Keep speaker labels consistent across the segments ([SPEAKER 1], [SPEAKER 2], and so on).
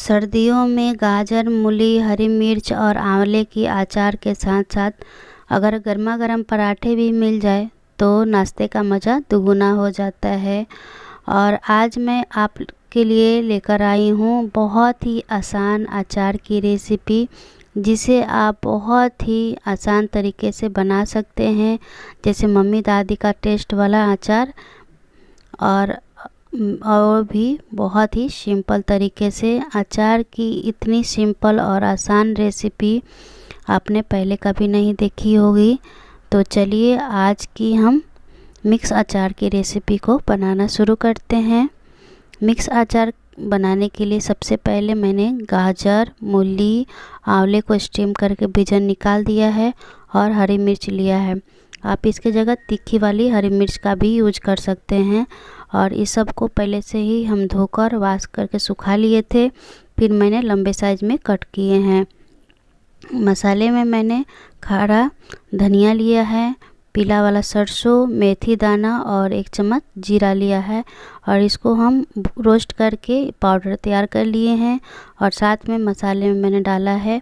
[SPEAKER 1] सर्दियों में गाजर मूली हरी मिर्च और आंवले की अचार के साथ साथ अगर गर्मा गर्म पराठे भी मिल जाए तो नाश्ते का मज़ा दुगुना हो जाता है और आज मैं आपके लिए लेकर आई हूँ बहुत ही आसान अचार की रेसिपी जिसे आप बहुत ही आसान तरीके से बना सकते हैं जैसे मम्मी दादी का टेस्ट वाला अचार और और भी बहुत ही सिंपल तरीके से अचार की इतनी सिंपल और आसान रेसिपी आपने पहले कभी नहीं देखी होगी तो चलिए आज की हम मिक्स अचार की रेसिपी को बनाना शुरू करते हैं मिक्स अचार बनाने के लिए सबसे पहले मैंने गाजर मूली आंवले को स्टीम करके बीजन निकाल दिया है और हरी मिर्च लिया है आप इसके जगह तीखी वाली हरी मिर्च का भी यूज कर सकते हैं और इस सब को पहले से ही हम धोकर वाश करके सुखा लिए थे फिर मैंने लंबे साइज़ में कट किए हैं मसाले में मैंने खड़ा धनिया लिया है पीला वाला सरसों मेथी दाना और एक चम्मच जीरा लिया है और इसको हम रोस्ट करके पाउडर तैयार कर लिए हैं और साथ में मसाले में मैंने डाला है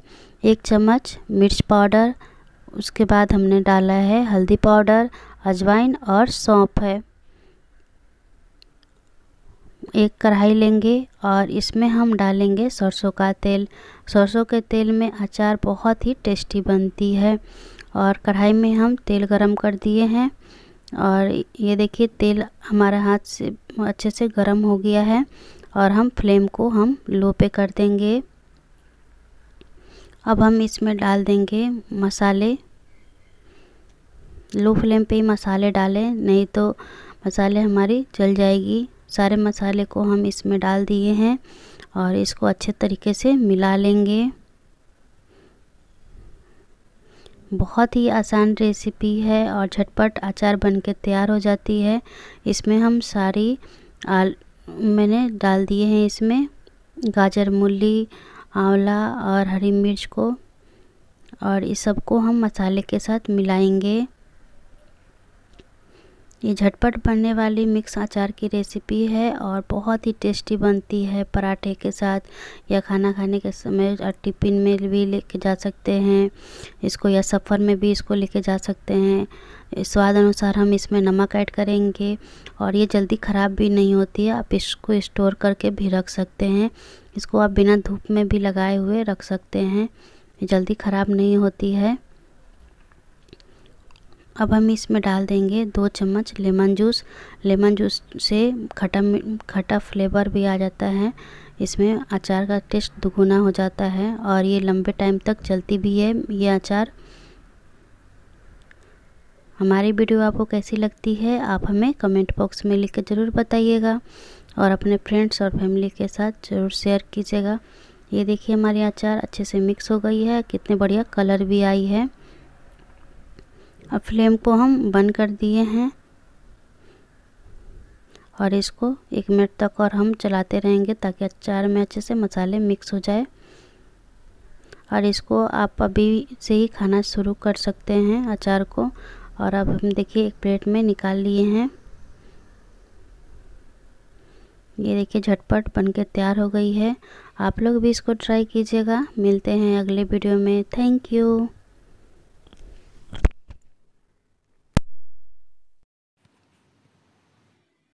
[SPEAKER 1] एक चम्मच मिर्च पाउडर उसके बाद हमने डाला है हल्दी पाउडर अजवाइन और सौंफ है एक कढ़ाई लेंगे और इसमें हम डालेंगे सरसों का तेल सरसों के तेल में अचार बहुत ही टेस्टी बनती है और कढ़ाई में हम तेल गरम कर दिए हैं और ये देखिए तेल हमारे हाथ से अच्छे से गरम हो गया है और हम फ्लेम को हम लो पे कर देंगे अब हम इसमें डाल देंगे मसाले लो फ्लेम पे ही मसाले डालें नहीं तो मसाले हमारी जल जाएगी सारे मसाले को हम इसमें डाल दिए हैं और इसको अच्छे तरीके से मिला लेंगे बहुत ही आसान रेसिपी है और झटपट अचार बन के तैयार हो जाती है इसमें हम सारी आल मैंने डाल दिए हैं इसमें गाजर मूली आंवला और हरी मिर्च को और इस सबको हम मसाले के साथ मिलाएंगे ये झटपट बनने वाली मिक्स अचार की रेसिपी है और बहुत ही टेस्टी बनती है पराठे के साथ या खाना खाने के समय और टिफिन में भी लेके जा सकते हैं इसको या सफ़र में भी इसको लेके जा सकते हैं स्वाद अनुसार हम इसमें नमक ऐड करेंगे और ये जल्दी ख़राब भी नहीं होती है आप इसको स्टोर करके भी रख सकते हैं इसको आप बिना धूप में भी लगाए हुए रख सकते हैं जल्दी ख़राब नहीं होती है अब हम इसमें डाल देंगे दो चम्मच लेमन जूस लेमन जूस से खटा खटा फ्लेवर भी आ जाता है इसमें अचार का टेस्ट दुगुना हो जाता है और ये लंबे टाइम तक चलती भी है ये अचार हमारी वीडियो आपको कैसी लगती है आप हमें कमेंट बॉक्स में लिख कर ज़रूर बताइएगा और अपने फ्रेंड्स और फैमिली के साथ ज़रूर शेयर कीजिएगा ये देखिए हमारी अचार अच्छे से मिक्स हो गई है कितने बढ़िया कलर भी आई है अब फ्लेम को हम बंद कर दिए हैं और इसको एक मिनट तक और हम चलाते रहेंगे ताकि अचार में अच्छे से मसाले मिक्स हो जाए और इसको आप अभी से ही खाना शुरू कर सकते हैं अचार को और अब हम देखिए एक प्लेट में निकाल लिए हैं ये देखिए झटपट बनके तैयार हो गई है आप लोग भी इसको ट्राई कीजिएगा मिलते हैं अगले वीडियो में थैंक यू